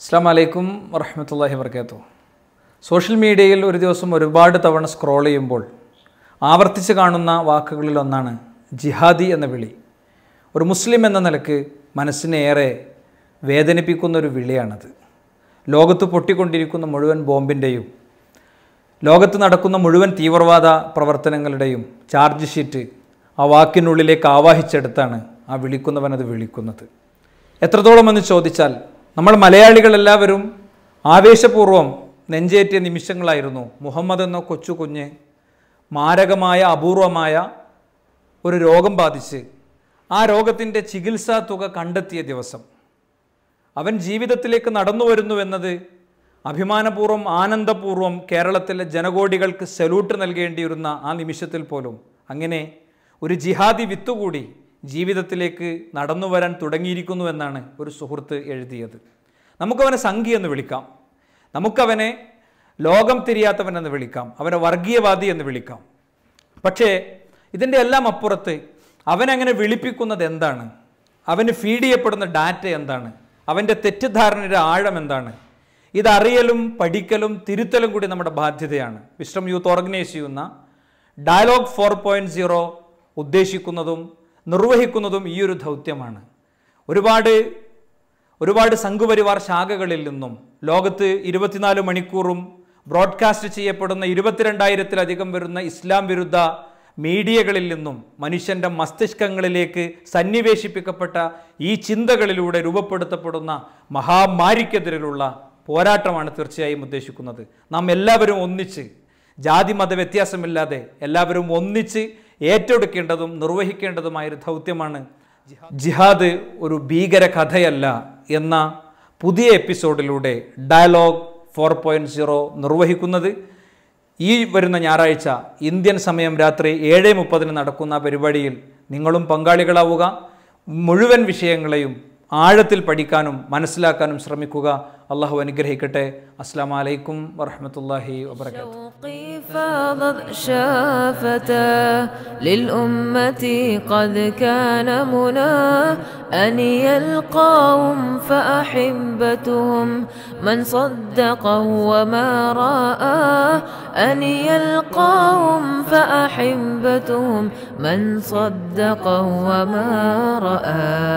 അസ്സാം വലൈക്കും വർഹമത്തല്ലാഹി വർക്കാത്തു സോഷ്യൽ മീഡിയയിൽ ഒരു ദിവസം ഒരുപാട് തവണ സ്ക്രോൾ ചെയ്യുമ്പോൾ ആവർത്തിച്ച് കാണുന്ന വാക്കുകളിൽ ഒന്നാണ് ജിഹാദി എന്ന വിളി ഒരു മുസ്ലിം എന്ന നിലക്ക് മനസ്സിനേറെ വേദനിപ്പിക്കുന്ന ഒരു വിളിയാണത് ലോകത്ത് പൊട്ടിക്കൊണ്ടിരിക്കുന്ന മുഴുവൻ ബോംബിൻ്റെയും ലോകത്ത് നടക്കുന്ന മുഴുവൻ തീവ്രവാദ പ്രവർത്തനങ്ങളുടെയും ചാർജ് ഷീറ്റ് ആ വാക്കിനുള്ളിലേക്ക് ആവാഹിച്ചെടുത്താണ് ആ വിളിക്കുന്നവനത് വിളിക്കുന്നത് എത്രത്തോളം എന്ന് ചോദിച്ചാൽ നമ്മൾ മലയാളികൾ എല്ലാവരും ആവേശപൂർവ്വം നെഞ്ചേറ്റിയ നിമിഷങ്ങളായിരുന്നു മുഹമ്മദ് എന്ന കൊച്ചു കുഞ്ഞ് മാരകമായ അപൂർവമായ ഒരു രോഗം ബാധിച്ച് ആ രോഗത്തിൻ്റെ ചികിത്സാ തുക കണ്ടെത്തിയ ദിവസം അവൻ ജീവിതത്തിലേക്ക് നടന്നു വരുന്നു അഭിമാനപൂർവ്വം ആനന്ദപൂർവ്വം കേരളത്തിലെ ജനകോടികൾക്ക് സല്യൂട്ട് നൽകേണ്ടിയിരുന്ന ആ നിമിഷത്തിൽ പോലും അങ്ങനെ ഒരു ജിഹാദി വിത്തുകൂടി ജീവിതത്തിലേക്ക് നടന്നു വരാൻ തുടങ്ങിയിരിക്കുന്നു എന്നാണ് ഒരു സുഹൃത്ത് എഴുതിയത് നമുക്കവനെ സംഘി എന്ന് വിളിക്കാം നമുക്കവനെ ലോകം തിരിയാത്തവൻ എന്ന് വിളിക്കാം അവനെ വർഗീയവാദി എന്ന് വിളിക്കാം പക്ഷേ ഇതിൻ്റെ എല്ലാം അപ്പുറത്ത് അവനങ്ങനെ വിളിപ്പിക്കുന്നത് എന്താണ് അവന് ഫീഡ് ചെയ്യപ്പെടുന്ന ഡാറ്റ എന്താണ് അവൻ്റെ തെറ്റിദ്ധാരണയുടെ ആഴം എന്താണ് ഇതറിയലും പഠിക്കലും തിരുത്തലും കൂടി നമ്മുടെ ബാധ്യതയാണ് വിശ്രം യൂത്ത് ഓർഗനൈസ് ചെയ്യുന്ന ഡയലോഗ് ഫോർ പോയിൻറ്റ് സീറോ ഉദ്ദേശിക്കുന്നതും നിർവഹിക്കുന്നതും ഈ ഒരു ദൗത്യമാണ് ഒരുപാട് ഒരുപാട് സംഘുപരിവാർ ശാഖകളിൽ നിന്നും ലോകത്ത് ഇരുപത്തിനാല് മണിക്കൂറും ബ്രോഡ്കാസ്റ്റ് ചെയ്യപ്പെടുന്ന ഇരുപത്തിരണ്ടായിരത്തിലധികം വരുന്ന ഇസ്ലാം വിരുദ്ധ മീഡിയകളിൽ നിന്നും മനുഷ്യൻ്റെ മസ്തിഷ്കങ്ങളിലേക്ക് സന്നിവേശിപ്പിക്കപ്പെട്ട ഈ ചിന്തകളിലൂടെ രൂപപ്പെടുത്തപ്പെടുന്ന മഹാമാരിക്കെതിരെയുള്ള പോരാട്ടമാണ് തീർച്ചയായും ഉദ്ദേശിക്കുന്നത് നാം എല്ലാവരും ഒന്നിച്ച് ജാതി മത വ്യത്യാസമില്ലാതെ എല്ലാവരും ഒന്നിച്ച് ഏറ്റെടുക്കേണ്ടതും നിർവഹിക്കേണ്ടതുമായൊരു ദൗത്യമാണ് ജിഹാദ് ഒരു ഭീകര കഥയല്ല എന്ന പുതിയ എപ്പിസോഡിലൂടെ ഡയലോഗ് ഫോർ പോയിൻറ്റ് സീറോ നിർവഹിക്കുന്നത് ഈ വരുന്ന ഞായറാഴ്ച ഇന്ത്യൻ സമയം രാത്രി ഏഴ് മുപ്പതിന് നടക്കുന്ന പരിപാടിയിൽ നിങ്ങളും പങ്കാളികളാവുക മുഴുവൻ വിഷയങ്ങളെയും ആഴത്തിൽ പഠിക്കാനും മനസ്സിലാക്കാനും ശ്രമിക്കുക അള്ളാഹു അനുഗ്രഹിക്കട്ടെ അസ്സാം വലൈക്കും വറഹമത്തല്ലാഹി വാത്തു فاضت شافتا للأمة قد كان منا أن يلقاهم فأحبتهم من صدقه وما رأى أن يلقاهم فأحبتهم من صدقه وما رأى